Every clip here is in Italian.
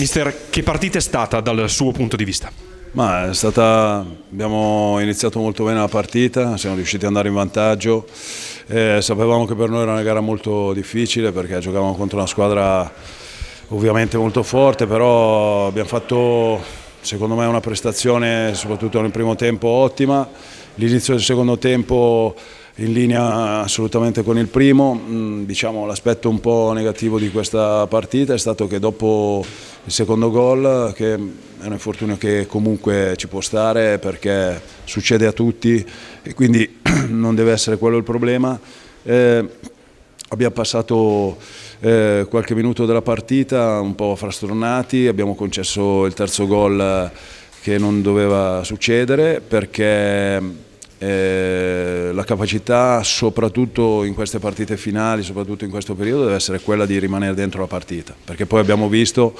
Mister, che partita è stata dal suo punto di vista? Stata, abbiamo iniziato molto bene la partita, siamo riusciti ad andare in vantaggio, eh, sapevamo che per noi era una gara molto difficile perché giocavamo contro una squadra ovviamente molto forte, però abbiamo fatto secondo me una prestazione soprattutto nel primo tempo ottima, l'inizio del secondo tempo in linea assolutamente con il primo, mm, diciamo, l'aspetto un po' negativo di questa partita è stato che dopo il secondo gol, che è un infortunio che comunque ci può stare perché succede a tutti e quindi non deve essere quello il problema, eh, abbiamo passato eh, qualche minuto della partita un po' frastornati, abbiamo concesso il terzo gol che non doveva succedere perché eh, la capacità soprattutto in queste partite finali, soprattutto in questo periodo, deve essere quella di rimanere dentro la partita, perché poi abbiamo visto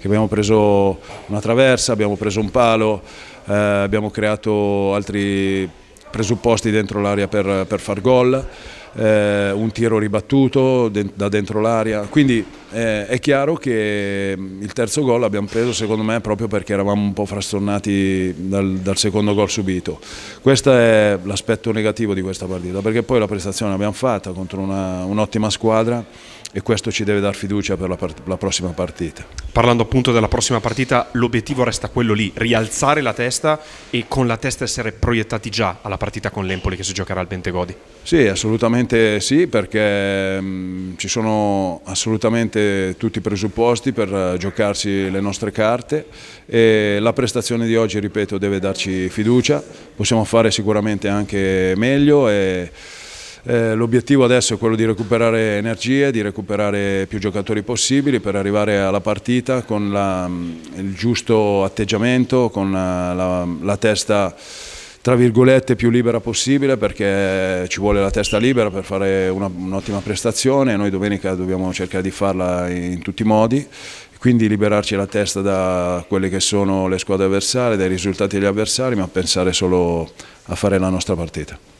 che abbiamo preso una traversa, abbiamo preso un palo, eh, abbiamo creato altri presupposti dentro l'area per, per, far gol, eh, un tiro ribattuto de da dentro l'area, quindi eh, è chiaro che mm, il terzo gol l'abbiamo preso secondo me proprio perché eravamo un po' frastornati dal, dal secondo gol subito. Questo è l'aspetto negativo di questa partita, perché poi la prestazione l'abbiamo fatta contro un'ottima un squadra e questo ci deve dar fiducia per la, la prossima partita parlando appunto della prossima partita, l'obiettivo resta quello lì, rialzare la testa e con la testa essere proiettati già alla partita con l'Empoli che si giocherà al Bentegodi. Sì, assolutamente sì, perché mh, mm, ci sono assolutamente tutti i presupposti per uh, giocarsi le nostre carte e la prestazione di oggi, ripeto, deve darci fiducia, possiamo fare sicuramente anche meglio e eh, l'obiettivo adesso è quello di recuperare energie, di recuperare più giocatori possibili per arrivare alla partita con la, mm, il giusto atteggiamento, con la, eh, la, la testa tra virgolette più libera possibile perché ci vuole la testa libera per fare un'ottima un prestazione noi domenica dobbiamo cercare di farla in tutti i modi quindi liberarci la testa da quelle che sono le squadre avversarie, dai risultati degli avversari ma pensare solo a fare la nostra partita.